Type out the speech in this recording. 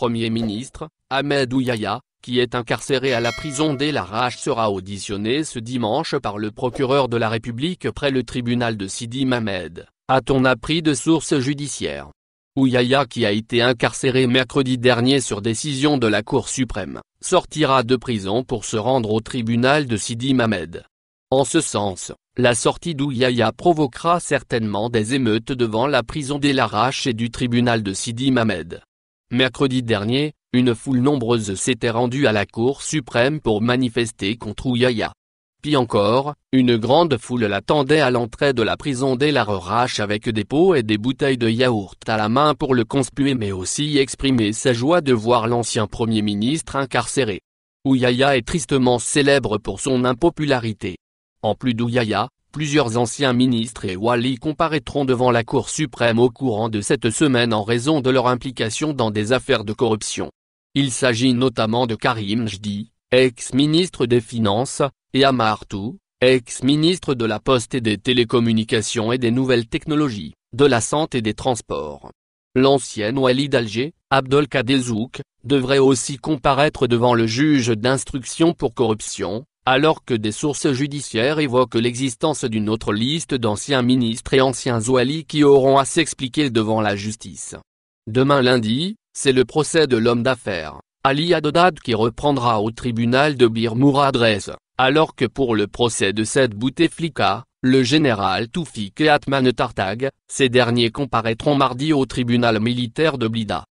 Premier ministre, Ahmed Ouyaya, qui est incarcéré à la prison d'El arrache sera auditionné ce dimanche par le procureur de la République près le tribunal de Sidi Mamed, a-t-on appris de sources judiciaires. Ouyaya qui a été incarcéré mercredi dernier sur décision de la Cour suprême, sortira de prison pour se rendre au tribunal de Sidi Mamed. En ce sens, la sortie d'Ouyaya provoquera certainement des émeutes devant la prison d'El Arrache et du tribunal de Sidi Mamed. Mercredi dernier, une foule nombreuse s'était rendue à la Cour suprême pour manifester contre Ouyaya. Puis encore, une grande foule l'attendait à l'entrée de la prison des Râche avec des pots et des bouteilles de yaourt à la main pour le conspuer mais aussi exprimer sa joie de voir l'ancien Premier ministre incarcéré. Ouyaya est tristement célèbre pour son impopularité. En plus d'Ouyaya, Plusieurs anciens ministres et Wali comparaîtront devant la Cour suprême au courant de cette semaine en raison de leur implication dans des affaires de corruption. Il s'agit notamment de Karim Jdi, ex-ministre des Finances, et Amartou, ex-ministre de la Poste et des Télécommunications et des Nouvelles Technologies, de la Santé et des Transports. L'ancienne Wali d'Alger, Abdelkadezouk, devrait aussi comparaître devant le juge d'instruction pour corruption, alors que des sources judiciaires évoquent l'existence d'une autre liste d'anciens ministres et anciens Ouali qui auront à s'expliquer devant la justice. Demain lundi, c'est le procès de l'homme d'affaires, Ali Adodad qui reprendra au tribunal de Bir Adresse, alors que pour le procès de cette Bouteflika, le général Toufik et Atman Tartag, ces derniers comparaîtront mardi au tribunal militaire de Blida.